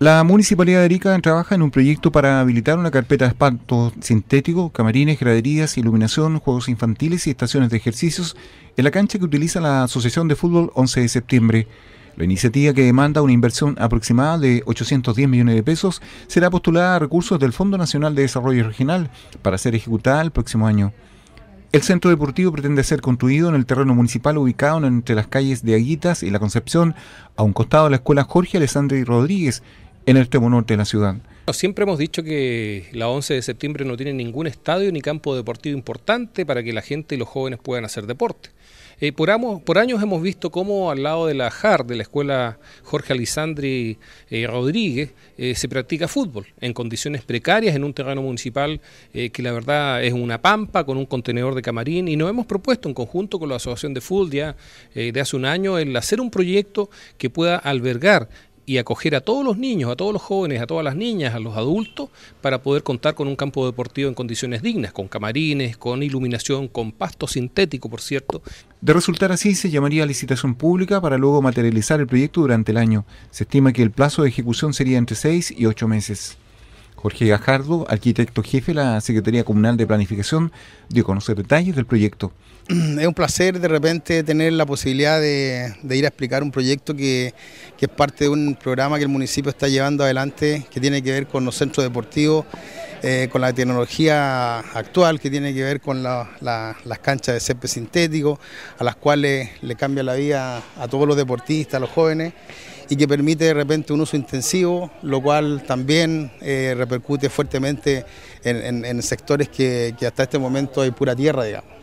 La Municipalidad de Arica trabaja en un proyecto para habilitar una carpeta de espanto sintético, camarines, graderías, iluminación, juegos infantiles y estaciones de ejercicios en la cancha que utiliza la Asociación de Fútbol 11 de septiembre. La iniciativa que demanda una inversión aproximada de 810 millones de pesos será postulada a recursos del Fondo Nacional de Desarrollo Regional para ser ejecutada el próximo año. El centro deportivo pretende ser construido en el terreno municipal ubicado entre las calles de Aguitas y La Concepción, a un costado de la escuela Jorge Alessandri Rodríguez en el extremo norte de la ciudad. Siempre hemos dicho que la 11 de septiembre no tiene ningún estadio ni campo deportivo importante para que la gente y los jóvenes puedan hacer deporte. Eh, por, años hemos visto cómo al lado de la JAR, de la Escuela Jorge Alisandri eh, Rodríguez, eh, se practica fútbol en condiciones precarias en un terreno municipal que la verdad es una pampa con un contenedor de camarín y nos hemos propuesto en conjunto con la Asociación de Fútbol de hace un año el hacer un proyecto que pueda albergar y acoger a todos los niños, a todos los jóvenes, a todas las niñas, a los adultos, para poder contar con un campo deportivo en condiciones dignas, con camarines, con iluminación, con pasto sintético, por cierto. De resultar así, se llamaría licitación pública para luego materializar el proyecto durante el año. Se estima que el plazo de ejecución sería entre seis y 8 meses. Jorge Gajardo, arquitecto jefe de la Secretaría Comunal de Planificación, dio a conocer detalles del proyecto. Es un placer de repente tener la posibilidad de, ir a explicar un proyecto que, es parte de un programa que el municipio está llevando adelante, que tiene que ver con los centros deportivos, eh, con la tecnología actual, que tiene que ver con las canchas de césped sintético, a las cuales le cambia la vida a todos los deportistas, a los jóvenes y que permite de repente un uso intensivo, lo cual también eh, repercute fuertemente en, sectores que, que hasta este momento hay pura tierra, digamos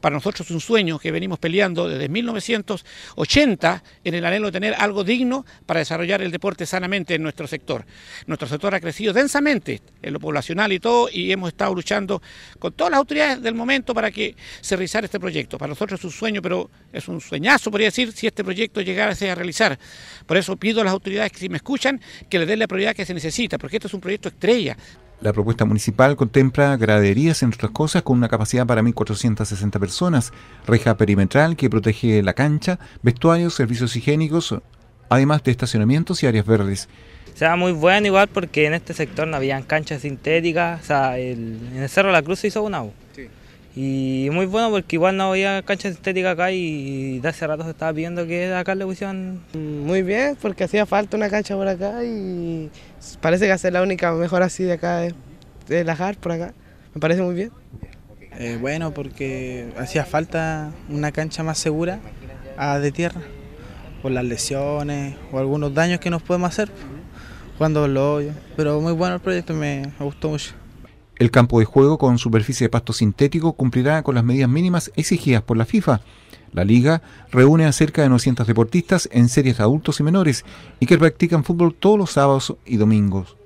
para nosotros es un sueño que venimos peleando desde 1980 en el anhelo de tener algo digno para desarrollar el deporte sanamente en nuestro sector. Nuestro sector ha crecido densamente en lo poblacional y todo y hemos estado luchando con todas las autoridades del momento para que se realizara este proyecto. Para nosotros es un sueño, pero es un sueñazo, podría decir, si este proyecto llegara a realizar. Por eso pido a las autoridades que si me escuchan, que le den la prioridad que se necesita, porque este es un proyecto estrella. La propuesta municipal contempla graderías, entre otras cosas, con una capacidad para 1.460 personas, reja perimetral que protege la cancha, vestuarios, servicios higiénicos, además de estacionamientos y áreas verdes. O sea, muy bueno igual porque en este sector no habían canchas sintéticas, o sea, en el Cerro de la Cruz se hizo una Sí. Y muy bueno porque igual no había cancha sintética acá y de hace rato se estaba pidiendo que acá le pusieran. Mm, muy bien, porque hacía falta una cancha por acá y parece que ser la única mejor así de acá de, relajar por acá. Me parece muy bien. Eh, bueno, porque hacía falta una cancha más segura de tierra por las lesiones o algunos daños que nos podemos hacer cuando lo hoyos. Pero muy bueno el proyecto, me gustó mucho. El campo de juego con superficie de pasto sintético cumplirá con las medidas mínimas exigidas por la FIFA. La liga reúne a cerca de 900 deportistas en series de adultos y menores y que practican fútbol todos los sábados y domingos.